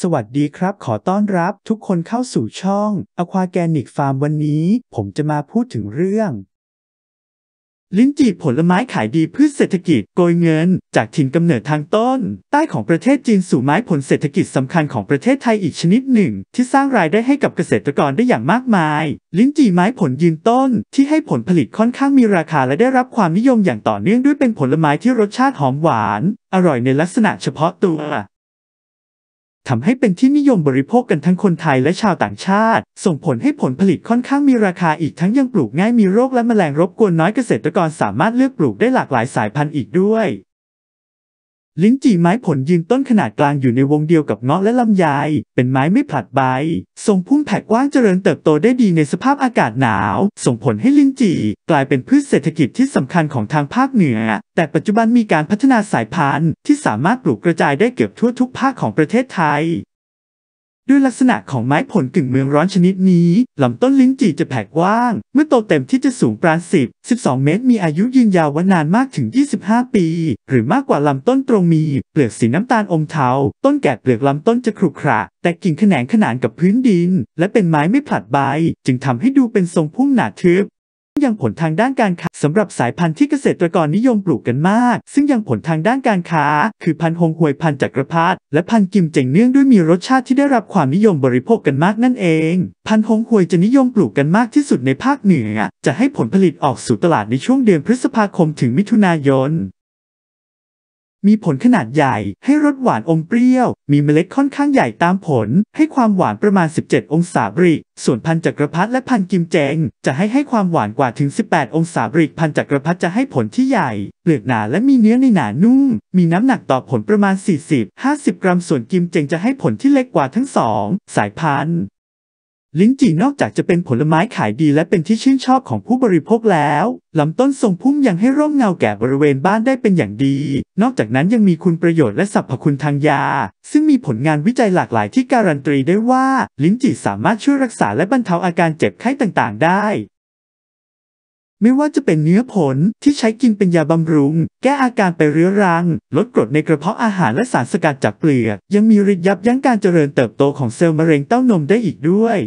สวัสดีครับ ขอต้อนรับทุกคนเข้าสู่ช่อง a q u a g น n i c Farm วันนี้ ผมจะมาพูดถึงเรื่อง ลิ้นจี่ผลไม้ขายดีพืชเศรษฐกิจ โกยเงิน จากถิ่นกำเนิดทางต้น ใต้ของประเทศจีนสู่ไม้ผลเศรษฐกิจสำคัญของประเทศไทยอีกชนิดหนึ่ง ที่สร้างรายได้ให้กับเกษตรกรได้อย่างมากมาย ลิ้นจี่ไม้ผลยืนต้นที่ให้ผลผลิตค่อนข้างมีราคาและได้รับความนิยมอย่างต่อเนื่องด้วยเป็นผลไม้ที่รสชาติหอมหวาน อร่อยในลักษณะเฉพาะตัวทำให้เป็นที่นิยมบริโภคกันทั้งคนไทยและชาวต่างชาติ ส่งผลให้ผลผลิตค่อนข้างมีราคาอีกทั้งยังปลูกง่าย มีโรคและแมลงรบกวนน้อยเกษตรกรสามารถเลือกปลูกได้หลากหลายสายพันธุ์อีกด้วยลิ้นจี่ไม้ผลยืนต้นขนาดกลางอยู่ในวงเดียวกับเงาะและลำไย เป็นไม้ไม่ผลัดใบ ส่งพุ่มแผ่กว้างเจริญเติบโตได้ดีในสภาพอากาศหนาว ส่งผลให้ลิ้นจี่กลายเป็นพืชเศรษฐกิจที่สำคัญของทางภาคเหนือ แต่ปัจจุบันมีการพัฒนาสายพันธุ์ที่สามารถปลูกกระจายได้เกือบทั่วทุกภาคของประเทศไทยด้วยลักษณะของไม้ผลกึ่งเมืองร้อนชนิดนี้ ลำต้นลิ้นจี่จะแผกว้าง เมื่อโตเต็มที่จะสูงประมาณ 10 12 เมตร มีอายุยืนยาววานานมากถึง 25 ปี หรือมากกว่าลำต้นตรงมี เปลือกสีน้ำตาลอมเทา ต้นแก่เปลือกลำต้นจะครุขระ แต่กิ่งแขนงขนานกับพื้นดิน และเป็นไม้ไม่ผลัดใบ จึงทำให้ดูเป็นทรงพุ่มหนาทึบยังผลทางด้านการค้าสำหรับสายพันธุ์ที่เกษตรกรนิยมปลูกกันมาก ซึ่งยังผลทางด้านการค้าคือพันธุ์หงหวยพันธุ์จักรพรรดิและพันธุ์กิมเจ๋งเนื่องด้วยมีรสชาติที่ได้รับความนิยมบริโภคกันมากนั่นเอง พันธุ์หงหวยจะนิยมปลูกกันมากที่สุดในภาคเหนือจะให้ผลผลิตออกสู่ตลาดในช่วงเดือนพฤษภาคมถึงมิถุนายนมีผลขนาดใหญ่ให้รสหวานอมเปรี้ยว มีเมล็ดค่อนข้างใหญ่ตามผล ให้ความหวานประมาณ 17 องศาบริกส่วนพันจักรพัทและพันกิมเจงจะให้ให้ความหวานกว่าถึง 18 องศาบริกพันจักรพัทจะให้ผลที่ใหญ่ เปลือกหนาและมีเนื้อในหนานุ่ม มีน้ำหนักต่อผลประมาณ 40-50 กรัม ส่วนกิมเจงจะให้ผลที่เล็กกว่าทั้งสองสายพันธุ์ลิ้นจี่นอกจากจะเป็นผลไม้ขายดีและเป็นที่ชื่นชอบของผู้บริโภคแล้ว ลำต้นทรงพุ่มยังให้ร่มเงาแก่บริเวณบ้านได้เป็นอย่างดี นอกจากนั้นยังมีคุณประโยชน์และสรรพคุณทางยา ซึ่งมีผลงานวิจัยหลากหลายที่การันตีได้ว่า ลิ้นจี่สามารถช่วยรักษาและบรรเทาอาการเจ็บไข้ต่างๆได้ ไม่ว่าจะเป็นเนื้อผลที่ใช้กินเป็นยาบำรุง แก้อาการไปเรื้อรัง ลดกรดในกระเพาะอาหารและสารสกัดจากเปลือก ยังมีฤทธิ์ยับยั้งการเจริญเติบโตของเซลล์มะเร็งเต้านมได้อีกด้วย